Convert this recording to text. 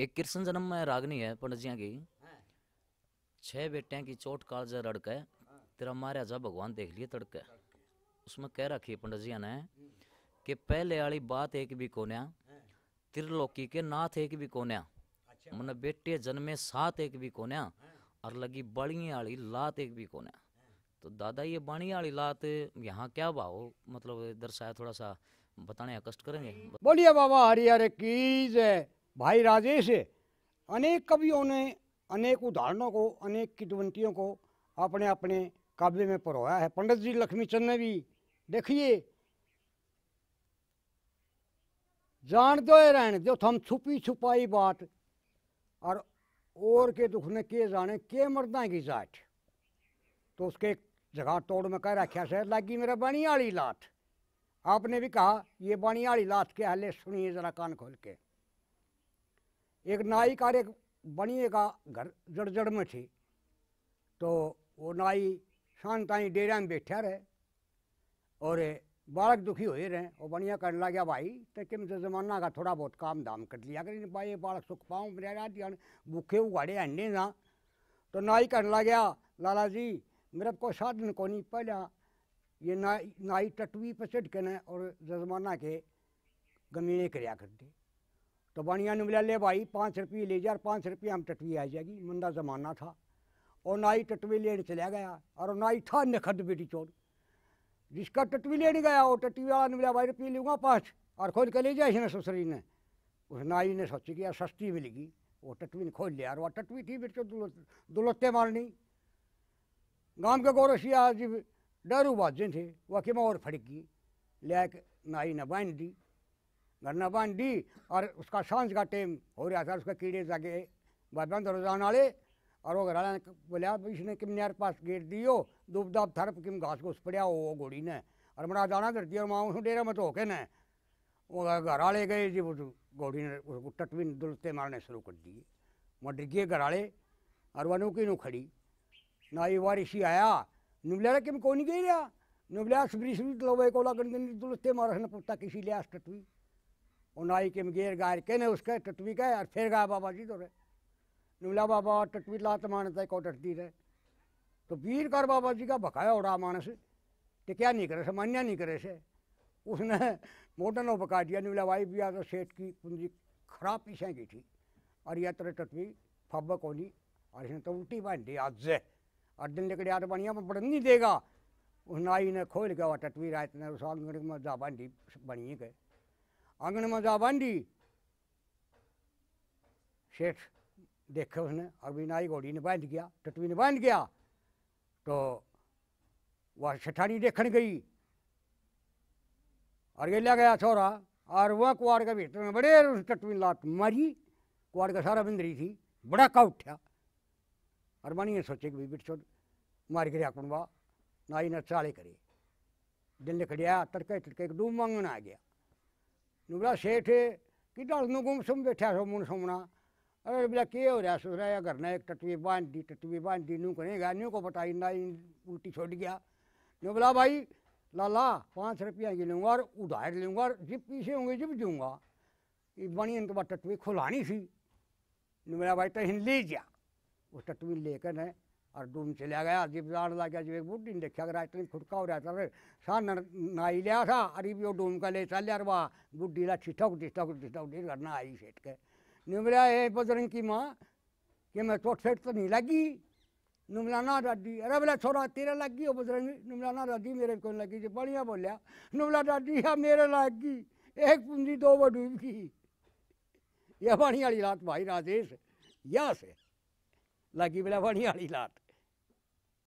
एक कृष्ण जन्म में रागनी है पंडित जी की हाँ। छह बेटियां की चोट जा रड़के तेरा मारे जा भगवान देख लिए तड़के उसमें कह रखी है पंडित जी ने कि पहले वाली बात एक भी कोन्या हाँ। त्रिलोकी के नाथ एक भी कोन्या अच्छा। मन बेटे जन्मे सात एक भी कोन्या हाँ। और लगी बड़ी वाली लात एक भी कोन्या तो दादा ये बाणी वाली लात यहाँ क्या भाव मतलब दर्शाया थोड़ा सा बताने कष्ट करेंगे बोलिए बाबा हरिहर की जय भाई राजेश अनेक कवियों ने अनेक उदाहरणों को अनेक किदवंतियों को अपने अपने काव्य में परोया है पंडित जी लक्ष्मीचंद ने भी देखिए जान दो रहने दो थम छुपी छुपाई बात और और के दुख ने के जाने के मरदा की जाट तो उसके जगह तोड़ में कह रखा से लागी मेरा बाणी आली लात आपने भी कहा ये बाणी आली लात क्या हाले ले सुनिए जरा कान खोल के एक नाई का एक बनिए का घर जड़जड़ में थी तो वो नाई शाम ताई डेरा में बैठा रहे और बालक दुखी हो ही रहे और बनिया कर लग गया भाई तो किम से जमाना का थोड़ा बहुत काम दाम कर लिया कर भाई बालक सुख पाऊँ मेरे रात भूखे उगाड़े अंडे ना तो नाई कर लग गया लाला जी मेरे को साधन को नहीं पहला ये नाई नाई टटवी पर चिटके और जजमाना के गमीने क्रिया करते तो बनिया ने बोला ले भाई पाँच रुपये ले जा और पाँच रुपये हम टटवी आ जाएगी मंदा ज़माना था और ना ही टटवी लेने चला गया और ना ही था नखद बेटी चोर जिसका टटवी लेने गया वो टटवी वाला ने बोला भाई रुपये लूँगा पाँच और खोल के ले जाए इसने ससुरी ने उस नाई ने सोची कि यार सस्ती मिलेगी वो टटवी ने खोल लिया और वह टटवी थी बेटी दुलते मारनी गांव के गोरसिया जी डरू बाजे थे वह कि और फड़की लैक नाई ने बांध दी गन्ना बांध दी और उसका सांस का टाइम हो रहा था उसका कीड़े जागे बंद तो रोजान आले और वो घराला ने बोलिया इसने किम यार पास गेट दियो दुब दब थर किम घास घुस पड़ा वो घोड़ी ने और मरा दाना दिया और माँ उसने डेरा मत होके ने वो घराले गए जी वो घोड़ी ने उसको टटवीन दुलते मारने शुरू कर दिए मट गए घराले और वनों की नू खड़ी ना ये इसी आया नुबलिया किम कौन गई रहा नुबलिया सबरी सबरी लो कोला गण दुलते मारने पुता किसी लिया टटवी उनाई के मगेर गार के ने उसके टटवी गए और फिर गया बाबा जी दौरे नुला बाबा टटवी लात मानता को टटती रहे तो वीर कर बाबा जी का भकाया उड़ा मानस कि क्या नहीं करे से मान्या नहीं करे से उसने नो बका दिया नुला भाई भी आ तो सेठ की पूंजी खराब पीछे की थी और यह तरह टटवी फब्ब कोनी और इसने तो उल्टी बांध दी आज से और दिन लेकर याद तो बनिया में बढ़न नहीं देगा उस नाई ने खोल गया टटवी रात ने उस आंगन में जा बांधी बनिए गए आंगन में जा बांधी सेठ देखे उसने अभी नाई घोड़ी ने बांध गया टटवी ने बांध गया तो वह सेठानी देखने गई और गेला गया छोरा और वह कुआर के भीतर में बड़े उस टटवी लात मारी कुआर का सारा बिंदरी थी बड़ा का उठा और ने सोचे कि बिट छोड़ मार गिर कुंडवा नाई ने चाले करे दिल ने खड़िया तड़के तड़के एक डूब मांगना आ गया नुबड़ा सेठ कि गुम सुम बैठा सो मुन सुमना अरे बोला के हो रहा सो रहा करना एक टटवी बांध दी टटवी बांध दी नू करेगा न्यू को बताई ना उल्टी छोड़ गया नु बोला भाई लाला पाँच रुपया की लूँगा और उधार लूँगा और जिप पीछे होंगे जिप जूँगा ये बनी इनके बाद टटवी खुलानी थी नु बोला भाई तो हिंदी जा उस टटवी लेकर है डूम अर्धून शिल्यागाया जीपदार लाग्या जीवे बुड्डीन देख्याक रात्री खुटकावर येता रे सा लिया था अरे यो डोमकाले चालल्यार वा बुड्डीला चिटक चिटक चिटक दीर घडना आई शेटके निमल्या ये पदरन की माँ कि मैं तो सेट तो नहीं लगी नुमला ना दादी अरे बोला छोरा तेरे लगी हो बजरंगी नुमला ना दादी मेरे को लगी जी बढ़िया बोलिया नुमला दादी या हाँ, मेरे लगी एक पूंजी दो बडूब की यह बढ़िया लात भाई राजेश यस है Like lagi bila wani alilat.